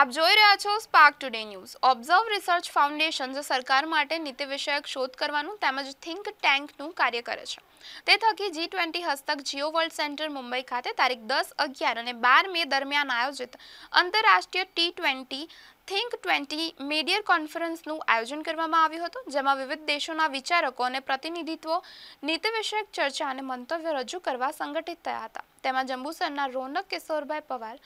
આપ જોઈ રહ્યા છો Spark Today news Observe Research Foundation જે સરકાર માટે નીતિ વિષયક શોધ કરવાનું તેમજ થિંક ટેન્કનું કાર્ય કરે છે તે થકી જી ટ્વેન્ટી હસ્તક જીઓ વર્લ્ડ સેન્ટર મુંબઈ ખાતે તારીખ દસ અગિયાર અને બાર મે દરમિયાન આયોજિત આંતરરાષ્ટ્રીય ટી ટ્વેન્ટી થિંક ટ્વેન્ટી મેડિયર કોન્ફરન્સનું આયોજન કરવામાં આવ્યું હતું જેમાં વિવિધ દેશોના વિચારકો અને પ્રતિનિધિત્વો નીતિ વિષયક ચર્ચા અને મંતવ્ય રજૂ કરવા સંગઠિત થયા હતા તેમાં જંબુસરના રોનક કિશોરભાઈ પવાર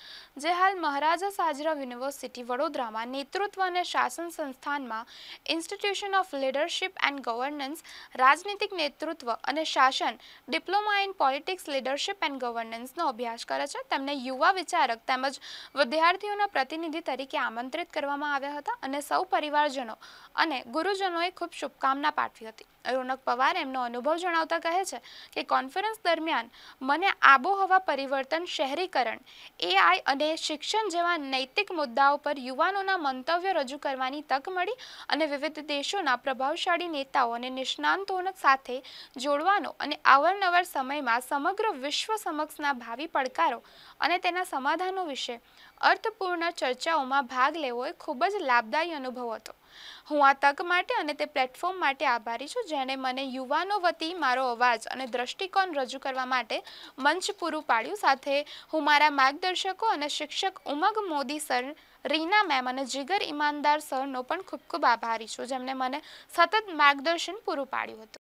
જે હાલ મહારાજા સાજરા યુનિવર્સિટી વડોદરામાં નેતૃત્વ અને શાસન સંસ્થાનમાં institution of leadership and governance રાજનીતિક નેતૃત્વ અને શાસન diploma in politics leadership and ગવર્નન્સનો અભ્યાસ કરે છે તેમને યુવા વિચારક તેમજ વિદ્યાર્થીઓના પ્રતિનિધિ તરીકે આમંત્રિત કરવામાં આવ્યા હતા અને સૌ પરિવારજનો અને ગુરુજનોએ ખૂબ શુભકામના પાઠવી હતી રોનક પવાર એમનો અનુભવ જણાવતા કહે છે કે કોન્ફરન્સ દરમિયાન મને આબોહવા પરિવર્તન શહેરીકરણ એઆઈ અને શિક્ષણ જેવા નૈતિક મુદ્દાઓ પર યુવાનોના મંતવ્યો રજૂ કરવાની તક મળી અને વિવિધ દેશોના પ્રભાવશાળી નેતાઓ અને નિષ્ણાંતોને સાથે જોડવાનો અને અવારનવાર સમયમાં સમગ્ર વિશ્વ સમક્ષના ભાવિ પડકારો અને તેના સમાધાનો વિશે અર્થપૂર્ણ ચર્ચાઓમાં ભાગ લેવો એ ખૂબ જ લાભદાયી અનુભવ હતો હું આ તક માટે અને તે પ્લેટફોર્મ માટે આભારી છું જેણે મને યુવાનો વતી મારો અવાજ અને દ્રષ્ટિકોણ રજૂ કરવા માટે મંચ પૂરું પાડ્યું સાથે હું મારા માર્ગદર્શકો અને શિક્ષક ઉમગ મોદી સર રીના મેમ અને જીગર ઈમાનદાર સરનો પણ ખૂબ ખૂબ આભારી છું જેમણે મને સતત માર્ગદર્શન પૂરું પાડ્યું હતું